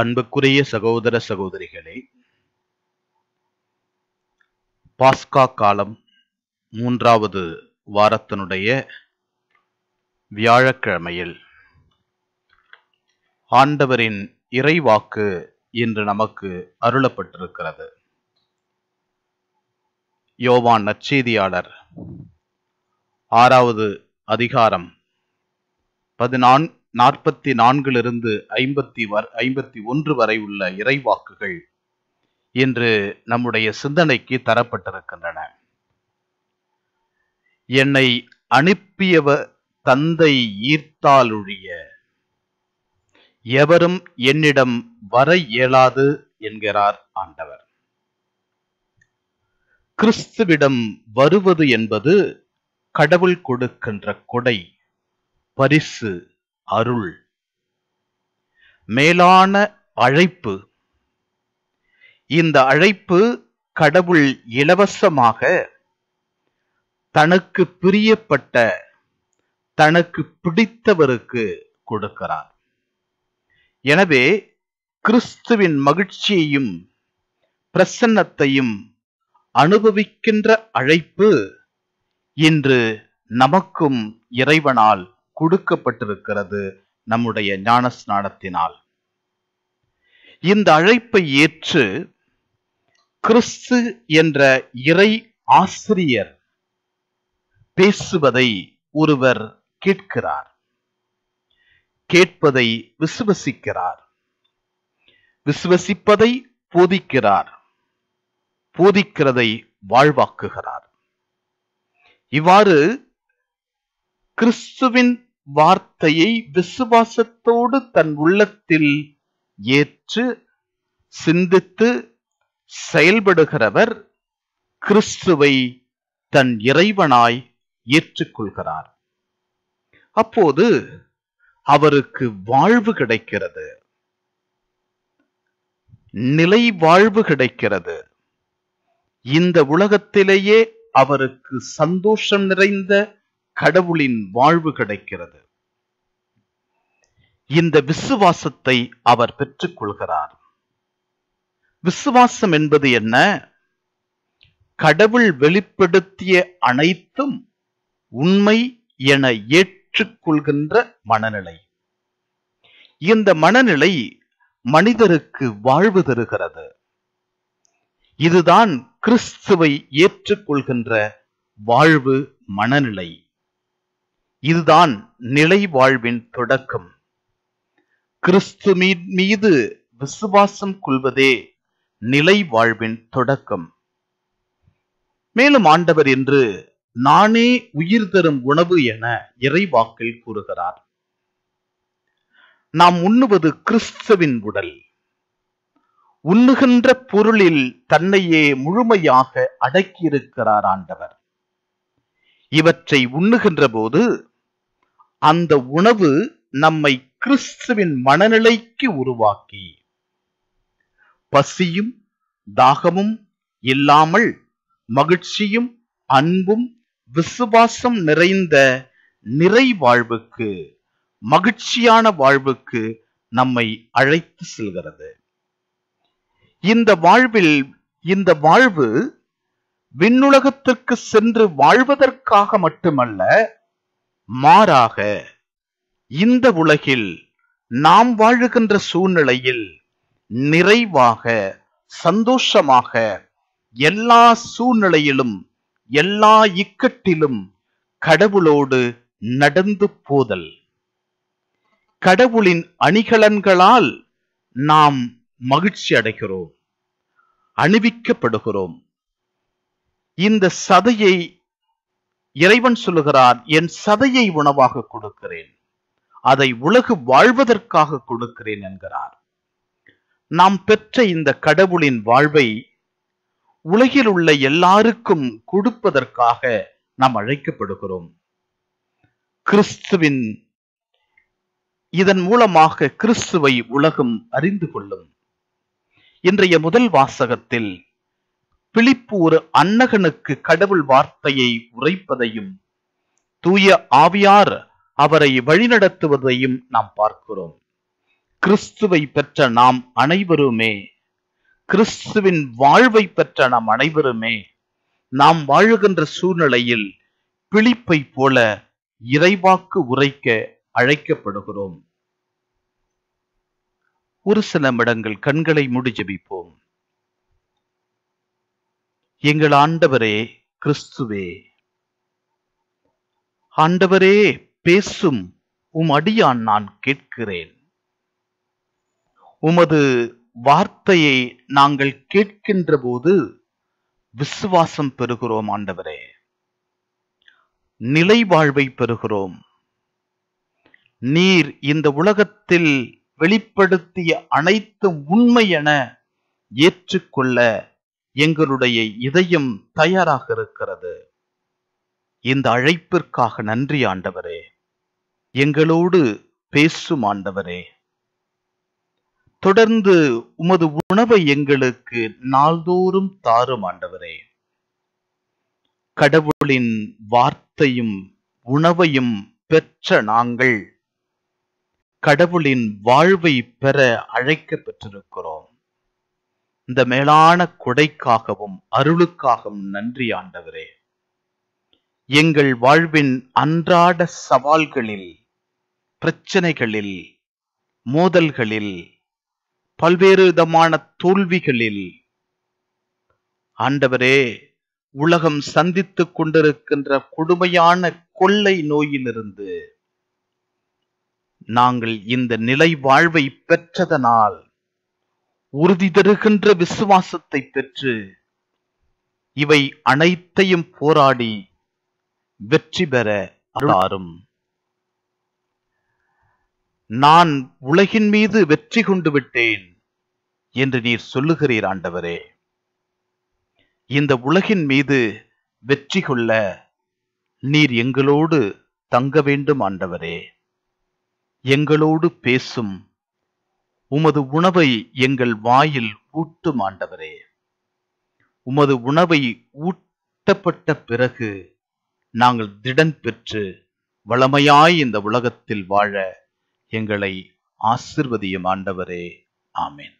அன்புக்குரிய சகோதர சகோதரிகளே பாஸ்கா காலம் மூன்றாவது வாரத்தினுடைய வியாழக்கிழமையில் ஆண்டவரின் இறைவாக்கு இன்று நமக்கு அருளப்பட்டிருக்கிறது யோவான் நற்செய்தியாளர் ஆறாவது அதிகாரம் பதினான்கு நாற்பத்தி நான்கிலிருந்து ஐம்பத்தி வர் ஐம்பத்தி ஒன்று வரை உள்ள இறைவாக்குகள் இன்று நம்முடைய சிந்தனைக்கு தரப்பட்டிருக்கின்றன என்னை அனுப்பியவ தந்தை ஈர்த்தாலொழிய எவரும் என்னிடம் வர இயலாது என்கிறார் ஆண்டவர் கிறிஸ்துவிடம் வருவது என்பது கடவுள் கொடுக்கின்ற கொடை பரிசு அருள் மேலான அழைப்பு இந்த அழைப்பு கடவுள் இலவசமாக தனக்கு பிரியப்பட்ட தனக்கு பிடித்தவருக்கு கொடுக்கிறார் எனவே கிறிஸ்துவின் மகிழ்ச்சியையும் பிரசன்னத்தையும் அனுபவிக்கின்ற அழைப்பு இன்று நமக்கும் இறைவனால் கொடுக்கப்பட்டிருக்கிறது நம்முடைய ஞானஸ்நானத்தினால் இந்த அழைப்பை ஏற்று கிறிஸ்து என்ற இறை ஆசிரியர் பேசுவதை ஒருவர் கேட்கிறார் கேட்பதை விசுவசிக்கிறார் விசுவசிப்பதை போதிக்கிறார் போதிக்கிறதை வாழ்வாக்குகிறார் இவ்வாறு கிறிஸ்துவின் வார்த்தையை விசுவாசத்தோடு தன் உள்ளத்தில் ஏற்று சிந்தித்து செயல்படுகிறவர் கிறிஸ்துவை தன் இறைவனாய் ஏற்றுக்கொள்கிறார் அப்போது அவருக்கு வாழ்வு கிடைக்கிறது நிலை வாழ்வு கிடைக்கிறது இந்த உலகத்திலேயே அவருக்கு சந்தோஷம் நிறைந்த கடவுளின் வாழ்வு கிடைக்கிறது இந்த விசுவாசத்தை அவர் பெற்றுக்கொள்கிறார் விசுவாசம் என்பது என்ன கடவுள் வெளிப்படுத்திய அனைத்தும் உண்மை என ஏற்றுக்கொள்கின்ற மனநிலை இந்த மனநிலை மனிதருக்கு வாழ்வு தருகிறது இதுதான் கிறிஸ்துவை ஏற்றுக்கொள்கின்ற வாழ்வு மனநிலை இதுதான் நிலை வாழ்வின் தொடக்கம் கிறிஸ்து மீது விசுவாசம் கொள்வதே நிலை வாழ்வின் தொடக்கம் மேலும் ஆண்டவர் என்று நானே உயிர் தரும் உணவு என இறைவாக்கில் கூறுகிறார் நாம் உண்ணுவது கிறிஸ்துவின் உடல் உண்ணுகின்ற பொருளில் தன்னையே முழுமையாக அடக்கியிருக்கிறார் ஆண்டவர் இவற்றை உண்ணுகின்ற போது அந்த உணவு நம்மை கிறிஸ்துவின் மனநிலைக்கு உருவாக்கி பசியும் தாகமும் இல்லாமல் மகிழ்ச்சியும் அன்பும் விசுவாசம் நிறைந்த நிறை வாழ்வுக்கு மகிழ்ச்சியான வாழ்வுக்கு நம்மை அழைத்து செல்கிறது இந்த வாழ்வில் இந்த வாழ்வு விண்ணுலகத்திற்கு சென்று வாழ்வதற்காக மட்டுமல்ல மாறாக இந்த உலகில் நாம் வாழுகின்ற சூழ்நிலையில் நிறைவாக சந்தோஷமாக எல்லா சூழ்நிலையிலும் எல்லா இக்கட்டிலும் கடவுளோடு நடந்து போதல் கடவுளின் அணிகலன்களால் நாம் மகிழ்ச்சி அடைகிறோம் அணிவிக்கப்படுகிறோம் இந்த சதையை இறைவன் சொல்லுகிறான் என் சதையை உணவாக கொடுக்கிறேன் அதை உலகு வாழ்வதற்காக கொடுக்கிறேன் என்கிறார் நாம் பெற்ற இந்த கடவுளின் வாழ்வை உலகில் உள்ள எல்லாருக்கும் கொடுப்பதற்காக நாம் அழைக்கப்படுகிறோம் கிறிஸ்துவின் இதன் மூலமாக கிறிஸ்துவை உலகம் அறிந்து கொள்ளும் இன்றைய முதல் வாசகத்தில் பிழிப்பு ஒரு அன்னகனுக்கு கடவுள் வார்த்தையை உரைப்பதையும் தூய ஆவியார் அவரை வழிநடத்துவதையும் நாம் பார்க்கிறோம் கிறிஸ்துவை பெற்ற நாம் அனைவருமே கிறிஸ்துவின் வாழ்வை பெற்ற நாம் அனைவருமே நாம் வாழுகின்ற சூழ்நிலையில் பிழிப்பை போல இறைவாக்கு உரைக்க அழைக்கப்படுகிறோம் ஒரு சில மடங்கள் கண்களை முடிஜபிப்போம் ஜபிப்போம் எங்கள் ஆண்டவரே கிறிஸ்துவே ஆண்டவரே பேசும் உம் அடியான் நான் கேட்கிறேன் உமது வார்த்தையை நாங்கள் கேட்கின்ற போது விசுவாசம் பெறுகிறோம் ஆண்டவரே நிலை வாழ்வை பெறுகிறோம் நீர் இந்த உலகத்தில் வெளிப்படுத்திய அனைத்தும் உண்மை என ஏற்றுக்கொள்ள எங்களுடைய இதயம் தயாராக இருக்கிறது இந்த அழைப்பிற்காக நன்றி ஆண்டவரே எங்களோடு பேசும் ஆண்டவரே தொடர்ந்து உமது உணவை எங்களுக்கு நாள்தோறும் தாரும் ஆண்டவரே கடவுளின் வார்த்தையும் உணவையும் பெற்ற நாங்கள் கடவுளின் வாழ்வை பெற அழைக்க பெற்றிருக்கிறோம் இந்த மேலான கொடைக்காகவும் அருளுக்காகவும் நன்றி ஆண்டவரே எங்கள் வாழ்வின் அன்றாட சவால்களில் பிரச்சனைகளில் மோதல்களில் பல்வேறு விதமான தோல்விகளில் ஆண்டவரே உலகம் சந்தித்துக் கொண்டிருக்கின்ற கொடுமையான கொள்ளை நோயிலிருந்து நாங்கள் இந்த நிலை வாழ்வை பெற்றதனால் உறுதி தருகின்ற விசுவாசத்தை பெற்று இவை அனைத்தையும் போராடி வெற்றி பெற அருளாரும் நான் உலகின் மீது வெற்றி கொண்டு விட்டேன் என்று நீர் சொல்லுகிறீர் ஆண்டவரே இந்த உலகின் மீது வெற்றி கொள்ள நீர் எங்களோடு தங்க வேண்டும் ஆண்டவரே எங்களோடு பேசும் உமது உணவை எங்கள் வாயில் ஊட்டும் ஆண்டவரே உமது உணவை ஊட்டப்பட்ட பிறகு நாங்கள் திடன் பெற்று வளமையாய் இந்த உலகத்தில் வாழ எங்களை ஆசிர்வதியும் ஆண்டவரே ஆமேன்